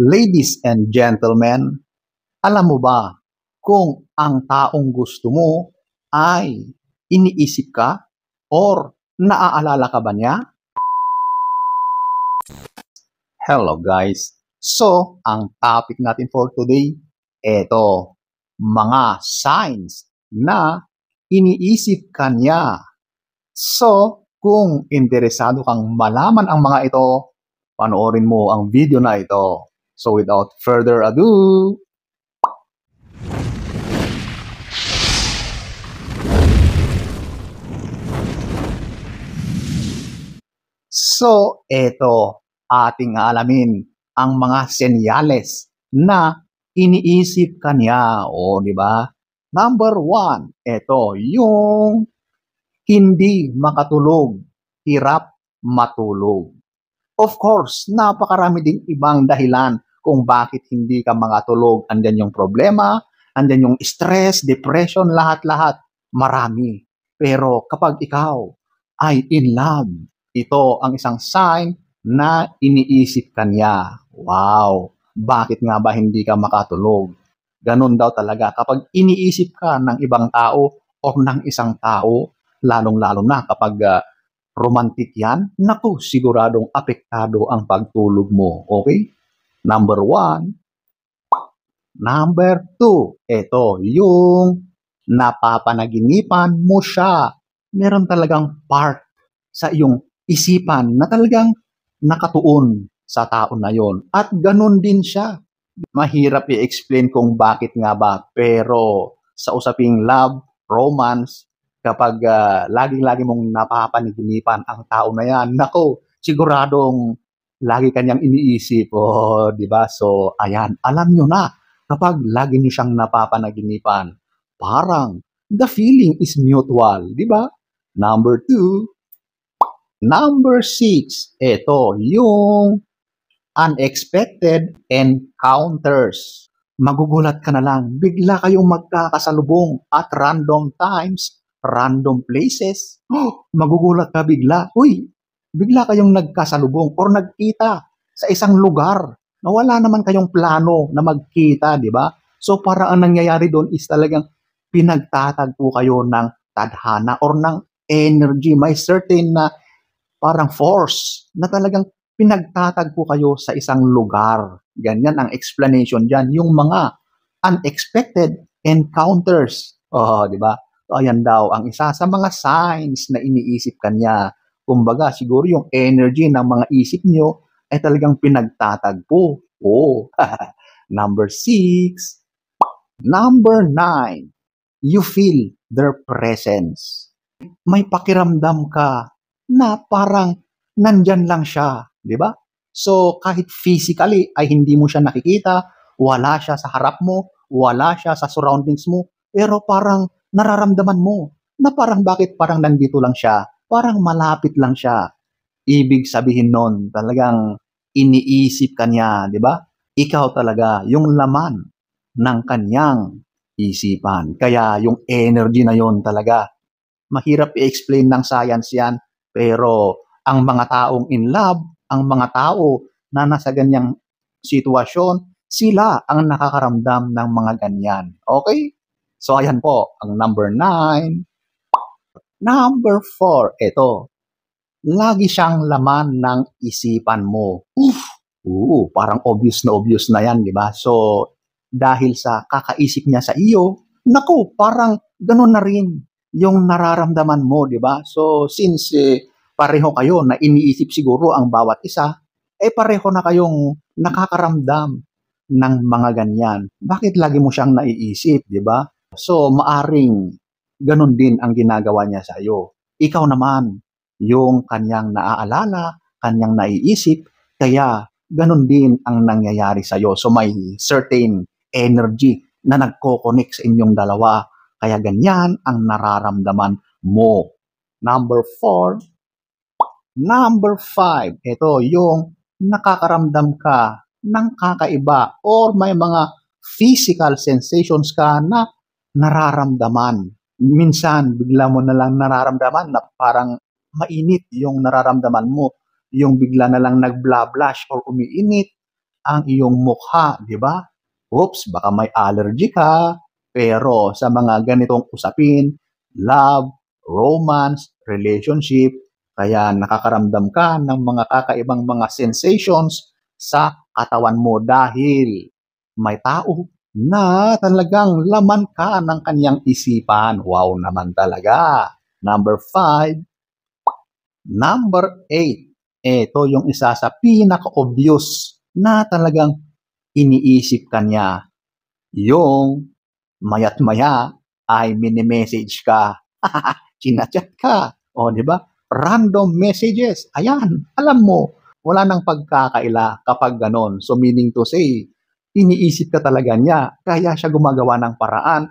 Ladies and gentlemen, alam mo ba kung ang taong gusto mo ay iniisip ka or naaalala ka ba niya? Hello guys! So, ang topic natin for today, eto, mga signs na iniisip ka niya. So, kung interesado kang malaman ang mga ito, panoorin mo ang video na ito. So without further ado, So, eto ating alamin ang mga senyales na iniisip kanya. O, di ba? Number one, eto, yung hindi makatulog, hirap matulog. Of course, napakarami ding ibang dahilan kung bakit hindi ka makatulog. Andyan yung problema, andyan yung stress, depression, lahat-lahat. Marami. Pero kapag ikaw ay in love, ito ang isang sign na iniisip ka niya. Wow! Bakit nga ba hindi ka makatulog? Ganun daw talaga. Kapag iniisip ka ng ibang tao o ng isang tao, lalong-lalo na kapag uh, romantic yan, naku, siguradong apektado ang pagtulog mo. Okay? Number one. Number two. Ito, yung napapanaginipan mo siya. Meron talagang part sa iyong isipan na talagang nakatuon sa tao na yon. At ganun din siya. Mahirap i-explain kung bakit nga ba. Pero sa usaping love, romance, kapag uh, laging-lagi mong napapanaginipan ang tao na yan, nako, siguradong lagi kanyang iniisip, oh, di ba? So, ayan, alam nyo na, kapag lagi nyo siyang napapanaginipan, parang the feeling is mutual, di ba? Number two, number six, ito, yung unexpected encounters. Magugulat ka na lang, bigla kayong magkakasalubong at random times, random places. Oh, magugulat ka bigla, uy, bigla kayong nagkasalubong or nagkita sa isang lugar na wala naman kayong plano na magkita, di ba? So para ang nangyayari doon is talagang pinagtatagpo kayo ng tadhana or ng energy. May certain na parang force na talagang pinagtatagpo kayo sa isang lugar. Ganyan ang explanation diyan. Yung mga unexpected encounters. Oh, di ba? So, ayan daw ang isa sa mga signs na iniisip kanya Kumbaga, siguro yung energy ng mga isip nyo ay talagang pinagtatagpo. Oh, number six. Number nine, you feel their presence. May pakiramdam ka na parang nandyan lang siya, di ba? So, kahit physically ay hindi mo siya nakikita, wala siya sa harap mo, wala siya sa surroundings mo, pero parang nararamdaman mo na parang bakit parang nandito lang siya parang malapit lang siya. Ibig sabihin nun, talagang iniisip kanya, di ba? Ikaw talaga yung laman ng kanyang isipan. Kaya yung energy na yon talaga, mahirap i-explain ng science yan, pero ang mga taong in love, ang mga tao na nasa ganyang sitwasyon, sila ang nakakaramdam ng mga ganyan. Okay? So ayan po, ang number 9, Number four, ito. Lagi siyang laman ng isipan mo. Oof! Oo, parang obvious na obvious na yan, di ba? So, dahil sa kakaisip niya sa iyo, nako, parang ganun na rin yung nararamdaman mo, di ba? So, since eh, pareho kayo na iniisip siguro ang bawat isa, eh pareho na kayong nakakaramdam ng mga ganyan. Bakit lagi mo siyang naiisip, di ba? So, maaring ganun din ang ginagawa niya sa iyo. Ikaw naman, yung kanyang naaalala, kanyang naiisip, kaya ganun din ang nangyayari sa iyo. So may certain energy na nagko-connect sa inyong dalawa. Kaya ganyan ang nararamdaman mo. Number four, number five, ito yung nakakaramdam ka ng kakaiba or may mga physical sensations ka na nararamdaman minsan bigla mo na lang nararamdaman na parang mainit yung nararamdaman mo, yung bigla na lang nagbla-blush or umiinit ang iyong mukha, di ba? Oops, baka may allergy ka, pero sa mga ganitong usapin, love, romance, relationship, kaya nakakaramdam ka ng mga kakaibang mga sensations sa katawan mo dahil may tao na talagang laman ka ng kanyang isipan. Wow naman talaga. Number five. Number eight. Ito yung isa sa pinaka-obvious na talagang iniisip ka niya. Yung mayat maya ay mini-message ka. Chinachat ka. O, di ba? Random messages. Ayan, alam mo, wala nang pagkakaila kapag ganon. So, meaning to say, iniisip ka talaga niya. Kaya siya gumagawa ng paraan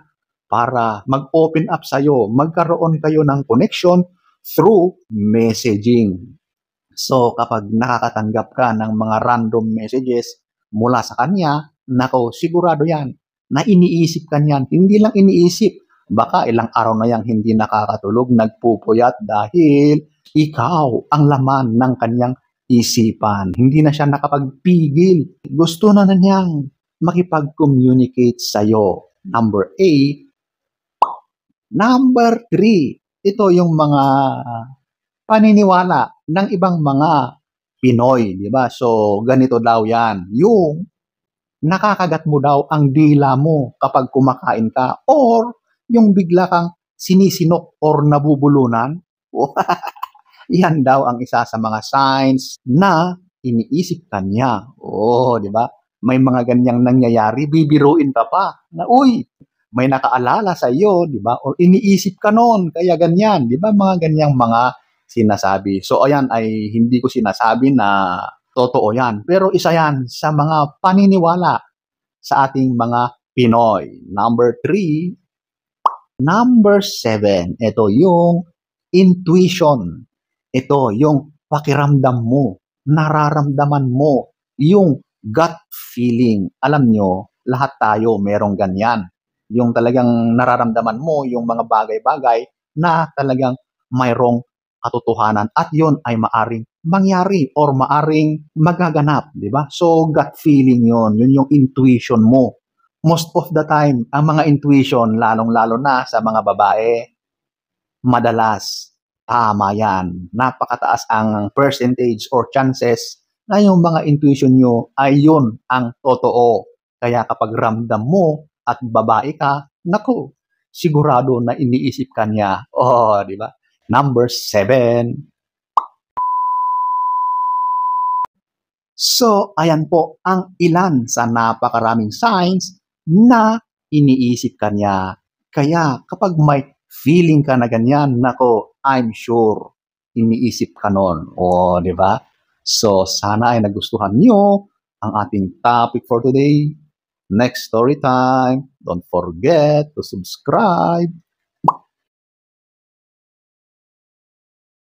para mag-open up sa'yo, magkaroon kayo ng connection through messaging. So kapag nakakatanggap ka ng mga random messages mula sa kanya, nako sigurado yan na iniisip ka niyan. Hindi lang iniisip, baka ilang araw na yang hindi nakakatulog, nagpupuyat dahil ikaw ang laman ng kanyang isipan. Hindi na siya nakapagpigil. Gusto na na niyang makipag-communicate sa'yo. Number A. Number three. Ito yung mga paniniwala ng ibang mga Pinoy, di ba? So, ganito daw yan. Yung nakakagat mo daw ang dila mo kapag kumakain ka or yung bigla kang sinisinok or nabubulunan. Yan daw ang isa sa mga signs na iniisip ka niya. Oo, oh, di ba? May mga ganyang nangyayari, bibiruin ka pa na, uy, may nakaalala sa iyo, di ba? Or iniisip ka noon, kaya ganyan, di ba? Mga ganyang mga sinasabi. So, ayan ay hindi ko sinasabi na totoo yan. Pero isa yan sa mga paniniwala sa ating mga Pinoy. Number three, number seven, ito yung intuition. Ito, yung pakiramdam mo, nararamdaman mo, yung gut feeling. Alam nyo, lahat tayo merong ganyan. Yung talagang nararamdaman mo, yung mga bagay-bagay na talagang mayroong katotohanan at yon ay maaring mangyari or maaring magaganap, di ba? So gut feeling yon, yun yung intuition mo. Most of the time, ang mga intuition, lalong-lalo na sa mga babae, madalas tama yan. Napakataas ang percentage or chances na yung mga intuition nyo ay yun ang totoo. Kaya kapag ramdam mo at babae ka, nako, sigurado na iniisip ka niya. Oh, di ba? Number seven. So, ayan po ang ilan sa napakaraming signs na iniisip ka niya. Kaya kapag may feeling ka na ganyan, nako, I'm sure, iniisip ka nun. O, di ba? So, sana ay nagustuhan nyo ang ating topic for today. Next story time. Don't forget to subscribe.